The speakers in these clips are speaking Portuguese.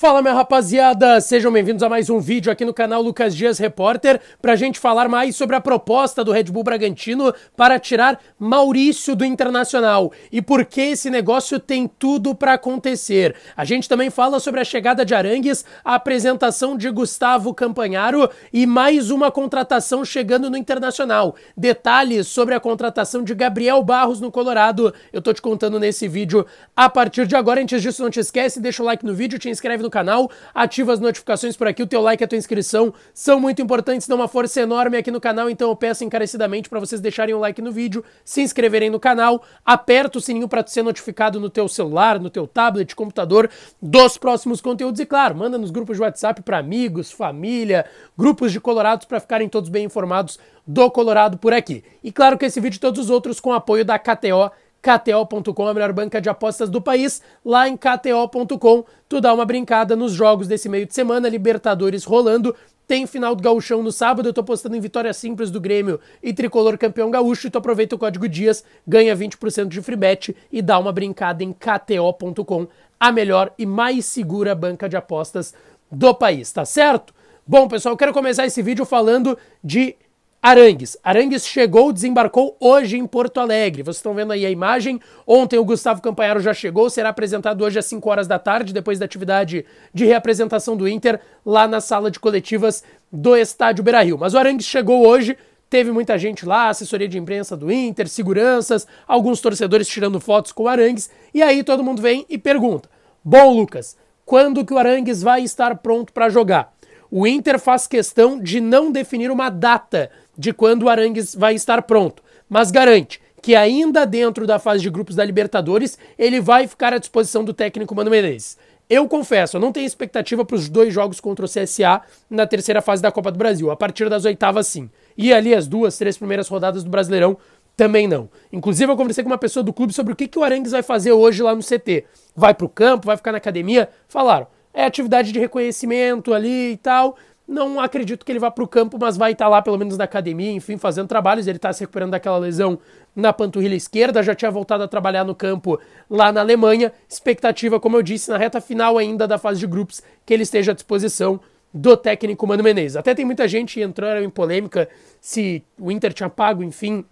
Fala minha rapaziada, sejam bem-vindos a mais um vídeo aqui no canal Lucas Dias Repórter para a gente falar mais sobre a proposta do Red Bull Bragantino para tirar Maurício do Internacional e por que esse negócio tem tudo para acontecer. A gente também fala sobre a chegada de Arangues, a apresentação de Gustavo Campanharo e mais uma contratação chegando no Internacional. Detalhes sobre a contratação de Gabriel Barros no Colorado eu tô te contando nesse vídeo a partir de agora. Antes disso, não te esquece, deixa o like no vídeo, te inscreve no canal, ativa as notificações por aqui, o teu like e a tua inscrição são muito importantes, dão uma força enorme aqui no canal, então eu peço encarecidamente para vocês deixarem o um like no vídeo, se inscreverem no canal, aperta o sininho para ser notificado no teu celular, no teu tablet, computador, dos próximos conteúdos e claro, manda nos grupos de WhatsApp para amigos, família, grupos de colorados para ficarem todos bem informados do Colorado por aqui. E claro que esse vídeo e todos os outros com apoio da KTO KTO.com, a melhor banca de apostas do país. Lá em KTO.com, tu dá uma brincada nos jogos desse meio de semana, Libertadores rolando. Tem final do Gauchão no sábado, eu tô postando em Vitória Simples do Grêmio e Tricolor Campeão Gaúcho, e tu aproveita o código DIAS, ganha 20% de free bet e dá uma brincada em KTO.com, a melhor e mais segura banca de apostas do país, tá certo? Bom, pessoal, eu quero começar esse vídeo falando de Arangues. Arangues chegou, desembarcou hoje em Porto Alegre. Vocês estão vendo aí a imagem. Ontem o Gustavo Campanharo já chegou, será apresentado hoje às 5 horas da tarde, depois da atividade de reapresentação do Inter, lá na sala de coletivas do Estádio Beira Rio. Mas o Arangues chegou hoje, teve muita gente lá, assessoria de imprensa do Inter, seguranças, alguns torcedores tirando fotos com o Arangues. E aí todo mundo vem e pergunta: Bom, Lucas, quando que o Arangues vai estar pronto para jogar? O Inter faz questão de não definir uma data de quando o Arangues vai estar pronto, mas garante que ainda dentro da fase de grupos da Libertadores, ele vai ficar à disposição do técnico Mano Menezes. Eu confesso, eu não tenho expectativa para os dois jogos contra o CSA na terceira fase da Copa do Brasil, a partir das oitavas sim. E ali as duas, três primeiras rodadas do Brasileirão também não. Inclusive eu conversei com uma pessoa do clube sobre o que, que o Arangues vai fazer hoje lá no CT. Vai para o campo, vai ficar na academia? Falaram, é atividade de reconhecimento ali e tal, não acredito que ele vá para o campo, mas vai estar tá lá pelo menos na academia, enfim, fazendo trabalhos. Ele está se recuperando daquela lesão na panturrilha esquerda, já tinha voltado a trabalhar no campo lá na Alemanha. Expectativa, como eu disse, na reta final ainda da fase de grupos, que ele esteja à disposição do técnico Mano Menezes. Até tem muita gente entrando em polêmica se o Inter tinha pago, enfim,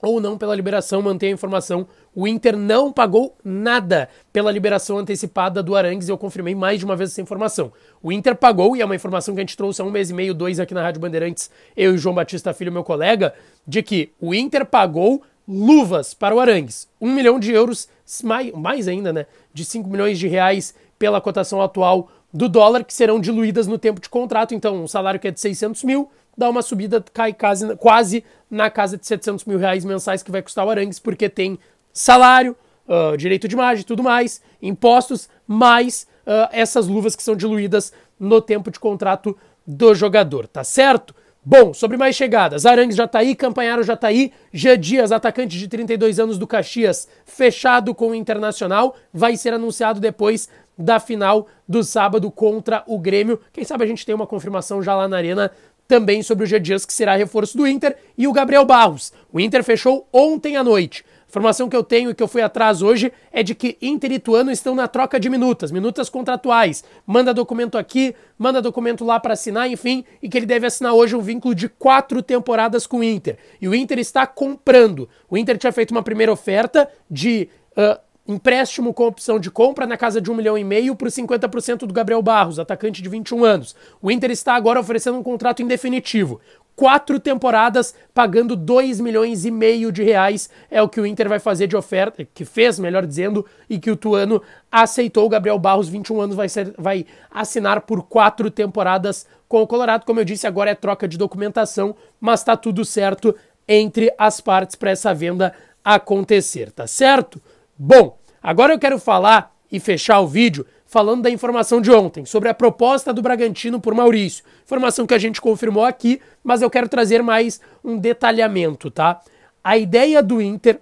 ou não pela liberação, mantém a informação. O Inter não pagou nada pela liberação antecipada do Arangues, eu confirmei mais de uma vez essa informação. O Inter pagou, e é uma informação que a gente trouxe há um mês e meio, dois aqui na Rádio Bandeirantes, eu e João Batista Filho, meu colega, de que o Inter pagou luvas para o Arangues. Um milhão de euros, mais, mais ainda, né? De 5 milhões de reais pela cotação atual do dólar que serão diluídas no tempo de contrato. Então, um salário que é de 600 mil dá uma subida, cai quase, quase na casa de 700 mil reais mensais que vai custar o Arangues, porque tem salário, uh, direito de imagem, tudo mais, impostos, mais uh, essas luvas que são diluídas no tempo de contrato do jogador, tá certo? Bom, sobre mais chegadas, Arangues já tá aí, Campanharo já tá aí, Jean Dias, atacante de 32 anos do Caxias, fechado com o Internacional, vai ser anunciado depois da final do sábado contra o Grêmio. Quem sabe a gente tem uma confirmação já lá na Arena também sobre o G Dias, que será reforço do Inter, e o Gabriel Barros. O Inter fechou ontem à noite. A informação que eu tenho e que eu fui atrás hoje é de que Inter e Tuano estão na troca de minutas, minutas contratuais. Manda documento aqui, manda documento lá para assinar, enfim, e que ele deve assinar hoje um vínculo de quatro temporadas com o Inter. E o Inter está comprando. O Inter tinha feito uma primeira oferta de uh, Empréstimo com opção de compra na casa de um milhão e meio para os 50% do Gabriel Barros, atacante de 21 anos. O Inter está agora oferecendo um contrato indefinitivo. Quatro temporadas pagando 2 milhões e meio de reais é o que o Inter vai fazer de oferta, que fez, melhor dizendo, e que o Tuano aceitou. O Gabriel Barros, 21 anos, vai, ser, vai assinar por quatro temporadas com o Colorado. Como eu disse, agora é troca de documentação, mas está tudo certo entre as partes para essa venda acontecer, tá certo? Bom, Agora eu quero falar e fechar o vídeo falando da informação de ontem, sobre a proposta do Bragantino por Maurício. Informação que a gente confirmou aqui, mas eu quero trazer mais um detalhamento, tá? A ideia do Inter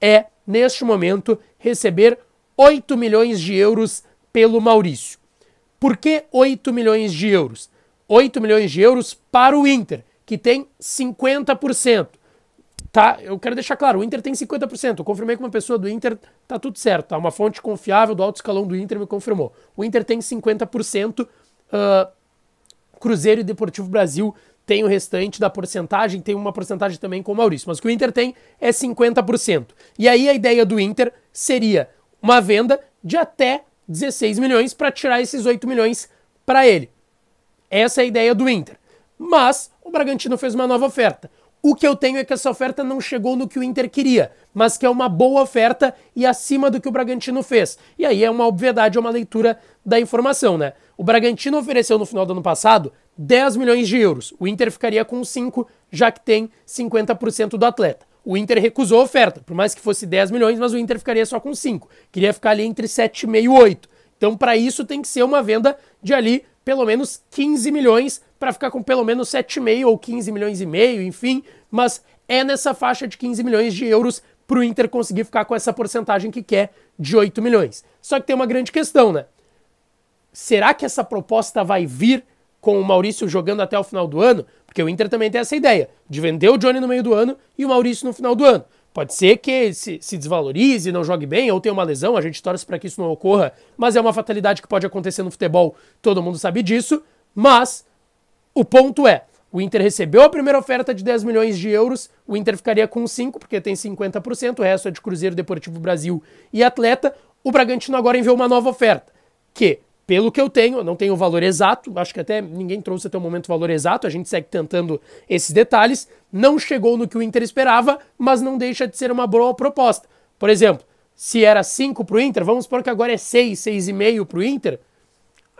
é, neste momento, receber 8 milhões de euros pelo Maurício. Por que 8 milhões de euros? 8 milhões de euros para o Inter, que tem 50% tá? Eu quero deixar claro, o Inter tem 50%. Eu confirmei com uma pessoa do Inter, tá tudo certo, tá? Uma fonte confiável do alto escalão do Inter me confirmou. O Inter tem 50%, uh, Cruzeiro e Deportivo Brasil tem o restante da porcentagem, tem uma porcentagem também com o Maurício, mas o que o Inter tem é 50%. E aí a ideia do Inter seria uma venda de até 16 milhões para tirar esses 8 milhões para ele. Essa é a ideia do Inter. Mas o Bragantino fez uma nova oferta. O que eu tenho é que essa oferta não chegou no que o Inter queria, mas que é uma boa oferta e acima do que o Bragantino fez. E aí é uma obviedade, é uma leitura da informação, né? O Bragantino ofereceu no final do ano passado 10 milhões de euros. O Inter ficaria com 5, já que tem 50% do atleta. O Inter recusou a oferta, por mais que fosse 10 milhões, mas o Inter ficaria só com 5. Queria ficar ali entre 7,5 e 8. Então, para isso, tem que ser uma venda de ali pelo menos 15 milhões para ficar com pelo menos 7,5 ou 15 milhões e meio, enfim, mas é nessa faixa de 15 milhões de euros para o Inter conseguir ficar com essa porcentagem que quer de 8 milhões. Só que tem uma grande questão, né? Será que essa proposta vai vir com o Maurício jogando até o final do ano? Porque o Inter também tem essa ideia de vender o Johnny no meio do ano e o Maurício no final do ano. Pode ser que se, se desvalorize, não jogue bem ou tenha uma lesão, a gente torce para que isso não ocorra, mas é uma fatalidade que pode acontecer no futebol, todo mundo sabe disso. Mas o ponto é: o Inter recebeu a primeira oferta de 10 milhões de euros, o Inter ficaria com 5, porque tem 50%, o resto é de Cruzeiro Deportivo Brasil e Atleta. O Bragantino agora enviou uma nova oferta, que pelo que eu tenho, eu não tenho o valor exato, acho que até ninguém trouxe até o momento o valor exato, a gente segue tentando esses detalhes. Não chegou no que o Inter esperava, mas não deixa de ser uma boa proposta. Por exemplo, se era 5 para o Inter, vamos supor que agora é 6, 6,5 para o Inter,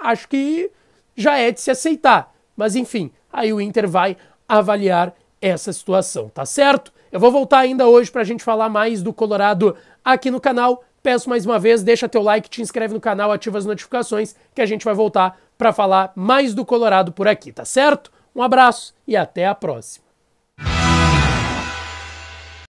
acho que já é de se aceitar. Mas enfim, aí o Inter vai avaliar essa situação, tá certo? Eu vou voltar ainda hoje para a gente falar mais do Colorado aqui no canal. Peço mais uma vez, deixa teu like, te inscreve no canal, ativa as notificações, que a gente vai voltar para falar mais do Colorado por aqui, tá certo? Um abraço e até a próxima.